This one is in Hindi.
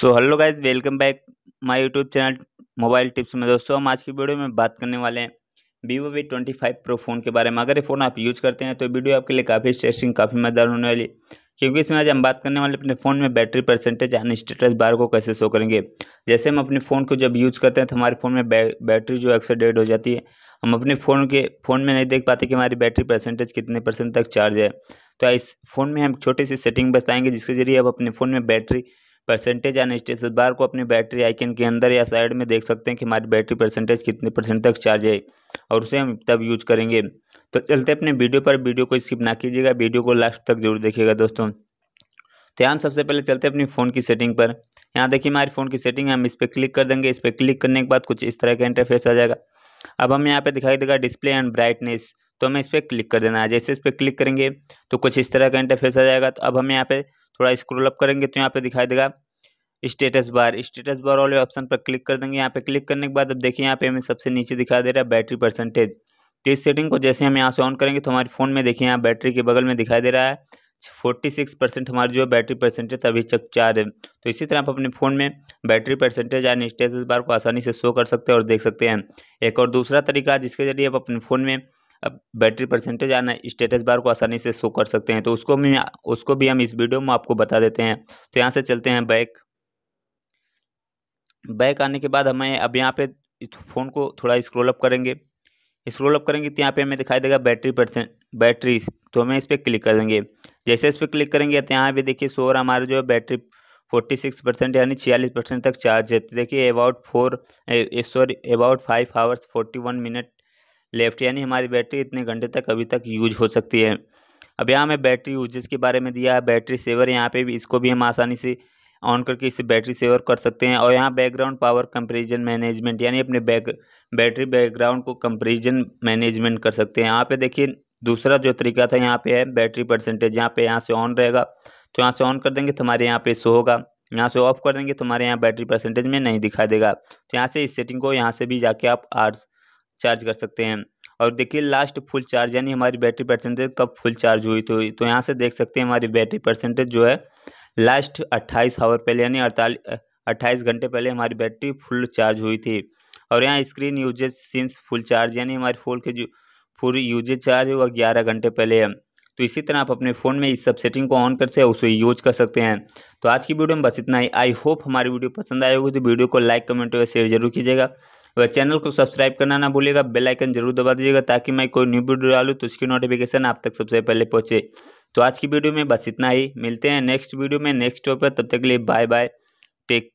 so hello guys welcome back my YouTube channel mobile tips में दोस्तों हम आज की वीडियो में बात करने वाले हैं Vivo V twenty five pro phone के बारे में अगर ये फ़ोन आप यूज़ करते हैं तो वीडियो आपके लिए काफ़ी स्ट्रेसिंग काफ़ी मददार होने वाली क्योंकि इसमें आज हम बात करने वाले अपने फ़ोन में बैटरी परसेंटेज यानी स्टेटस बार को कैसे शो करेंगे जैसे हम अपने फ़ोन को जब यूज़ करते हैं तो हमारे फ़ोन में बैटरी जो अक्सर डेड हो जाती है हम अपने फ़ोन के फ़ोन में नहीं देख पाते कि हमारी बैटरी परसेंटेज कितने परसेंट तक चार्ज है तो इस फ़ोन में हम छोटी सी सेटिंग बताएंगे जिसके जरिए आप अपने फ़ोन में battery percentage and status bar को अपनी बैटरी आइकन के अंदर या साइड में देख सकते हैं कि हमारी बैटरी परसेंटेज कितने परसेंट तक चार्ज है और उसे हम तब यूज करेंगे तो चलते अपने वीडियो पर वीडियो को स्किप ना कीजिएगा वीडियो को लास्ट तक जरूर देखिएगा दोस्तों तो हम सबसे पहले चलते अपनी फ़ोन की सेटिंग पर यहाँ देखिए हमारे फ़ोन की सेटिंग हम इस पर क्लिक कर देंगे इस पर क्लिक करने के बाद कुछ इस तरह का इंटरफेस आ जाएगा अब हम यहाँ पे दिखाई देगा डिस्प्ले एंड ब्राइटनेस तो हमें इस पर क्लिक कर देना है जैसे इस पर क्लिक करेंगे तो कुछ इस तरह का इंटरफेस आ जाएगा तो अब हम यहाँ पे थोड़ा स्क्रोल अप करेंगे तो यहाँ पे दिखाई देगा स्टेटस बार स्टेटस बार वाले ऑप्शन पर क्लिक कर देंगे यहाँ पे क्लिक करने के बाद अब देखिए यहाँ पे हमें सबसे नीचे दिखा दे रहा है बैटरी परसेंटेज तो इस सेटिंग को जैसे हम यहाँ से ऑन करेंगे तो हमारे फ़ोन में देखिए यहाँ बैटरी के बगल में दिखाई दे रहा है फोर्टी सिक्स परसेंट हमारी जो है बैटरी परसेंटेज अभी तक चार है तो इसी तरह आप अपने फ़ोन में बैटरी परसेंटेज यानी स्टेटस बार को आसानी से शो कर सकते हैं और देख सकते हैं एक और दूसरा तरीका जिसके जरिए आप अपने फ़ोन में अब बैटरी परसेंटेज आना स्टेटस बार को आसानी से शो कर सकते हैं तो उसको भी उसको भी हम इस वीडियो में आपको बता देते हैं तो यहाँ से चलते हैं बैक बैक आने के बाद हमें अब यहाँ पे फ़ोन को थोड़ा स्क्रोल अप करेंगे स्क्रोल अप करेंगे तो यहाँ पे हमें दिखाई देगा बैटरी परसेंट बैटरी तो हमें इस पर क्लिक कर देंगे जैसे इस पर क्लिक करेंगे तो यहाँ पे देखिए सो और हमारा जो है बैटरी फोर्टी सिक्स परसेंट यानी छियालीस परसेंट तक चार्ज है तो देखिए about four sorry about five hours forty one minute left यानी हमारी बैटरी इतने घंटे तक अभी तक यूज हो सकती है अब यहाँ हमें बैटरी यूजेस के बारे में दिया है बैटरी सेवर यहाँ पे भी इसको भी हम आसानी से ऑन करके इससे बैटरी सेवर कर सकते हैं और यहाँ बैकग्राउंड पावर कंपेरिजन मैनेजमेंट यानी अपने बैक बैटरी बैकग्राउंड को कंपेरिजन मैनेजमेंट कर सकते हैं यहाँ पे देखिए दूसरा जो तरीका था यहाँ पे है बैटरी परसेंटेज यहाँ पे यहाँ से ऑन रहेगा तो यहाँ से ऑन कर देंगे तो हमारे यहाँ पे शो होगा यहाँ से ऑफ कर देंगे तो हमारे यहाँ बैटरी परसेंटेज में नहीं दिखाई देगा तो यहाँ से इस सेटिंग को यहाँ से भी जाके आप आर्ज चार्ज कर सकते हैं और देखिए लास्ट फुल चार्ज यानी हमारी बैटरी परसेंटेज कब फुल चार्ज हुई तो तो यहाँ से देख सकते हैं हमारी बैटरी परसेंटेज जो है लास्ट अट्ठाईस आवर पहले यानी अड़तालीस अट्ठाईस घंटे पहले हमारी बैटरी फुल चार्ज हुई थी और यहाँ screen usage since full charge यानी हमारे फ़ोन के जो फुल यूजेज चार्ज हुआ ग्यारह घंटे पहले है तो इसी तरह आप अपने फ़ोन में इस सब सेटिंग को ऑन कर हैं उसे यूज कर सकते हैं तो आज की वीडियो में बस इतना ही आई होप हमारी वीडियो पसंद आए होगी तो वीडियो को लाइक कमेंट और शेयर जरूर कीजिएगा अगर तो चैनल को सब्सक्राइब करना ना भूलिएगा बेल आइकन जरूर दबा दीजिएगा ताकि मैं कोई न्यू वीडियो डालूँ तो उसकी नोटिफिकेशन आप तक सबसे पहले पहुँचे तो आज की वीडियो में बस इतना ही मिलते हैं नेक्स्ट वीडियो में नेक्स्ट टॉपिक पर तब तक के लिए बाय बाय टेक